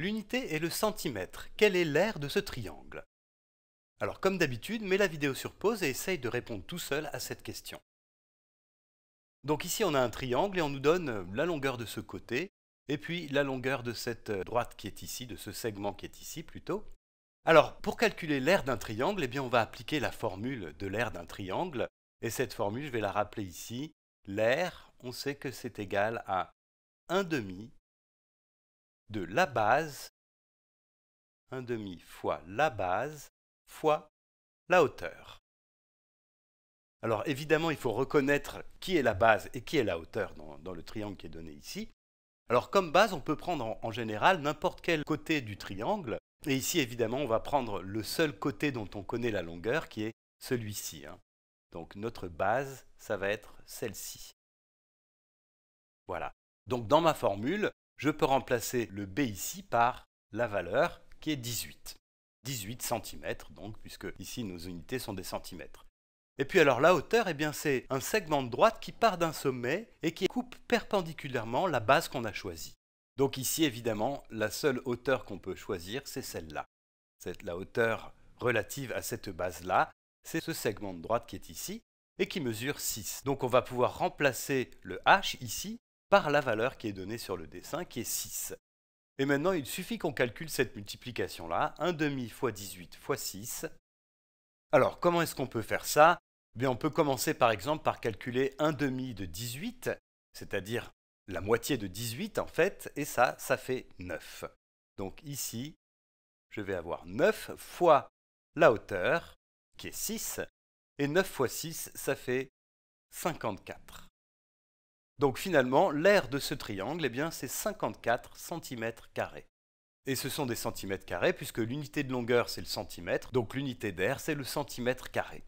L'unité est le centimètre. Quelle est l'aire de ce triangle Alors comme d'habitude, mets la vidéo sur pause et essaye de répondre tout seul à cette question. Donc ici on a un triangle et on nous donne euh, la longueur de ce côté, et puis la longueur de cette euh, droite qui est ici, de ce segment qui est ici plutôt. Alors pour calculer l'aire d'un triangle, eh bien on va appliquer la formule de l'aire d'un triangle, et cette formule je vais la rappeler ici. L'aire, on sait que c'est égal à 1 demi de la base, 1 demi fois la base, fois la hauteur. Alors évidemment, il faut reconnaître qui est la base et qui est la hauteur dans, le triangle qui est donné ici. Alors comme base, on peut prendre en, général n'importe quel côté du triangle. Et ici, évidemment, on va prendre le seul côté dont on connaît la longueur, qui est celui-ci. Hein. Donc notre base, ça va être celle-ci. Voilà. Donc dans ma formule, je peux remplacer le B ici par la valeur qui est 18. 18 cm donc, puisque ici nos unités sont des centimètres. Et puis alors la hauteur, eh bien c'est un segment de droite qui part d'un sommet et qui coupe perpendiculairement la base qu'on a choisie. Donc ici évidemment, la seule hauteur qu'on peut choisir, c'est celle-là. C'est la hauteur relative à cette base-là, c'est ce segment de droite qui est ici et qui mesure 6. Donc on va pouvoir remplacer le h ici par la valeur qui est donnée sur le dessin, qui est 6. Et maintenant, il suffit qu'on calcule cette multiplication-là, 1 demi fois 18 fois 6. Alors, comment est-ce qu'on peut faire ça eh On peut commencer par exemple par calculer 1 demi de 18, c'est-à-dire la moitié de 18 en fait, et ça, ça fait 9. Donc ici, je vais avoir 9 fois la hauteur, qui est 6, et 9 fois 6, ça fait 54. Donc finalement, l'aire de ce triangle, eh bien, c'est 54 cm carrés. Et ce sont des centimètres carrés puisque l'unité de longueur c'est le centimètre, donc l'unité d'air c'est le centimètre carré.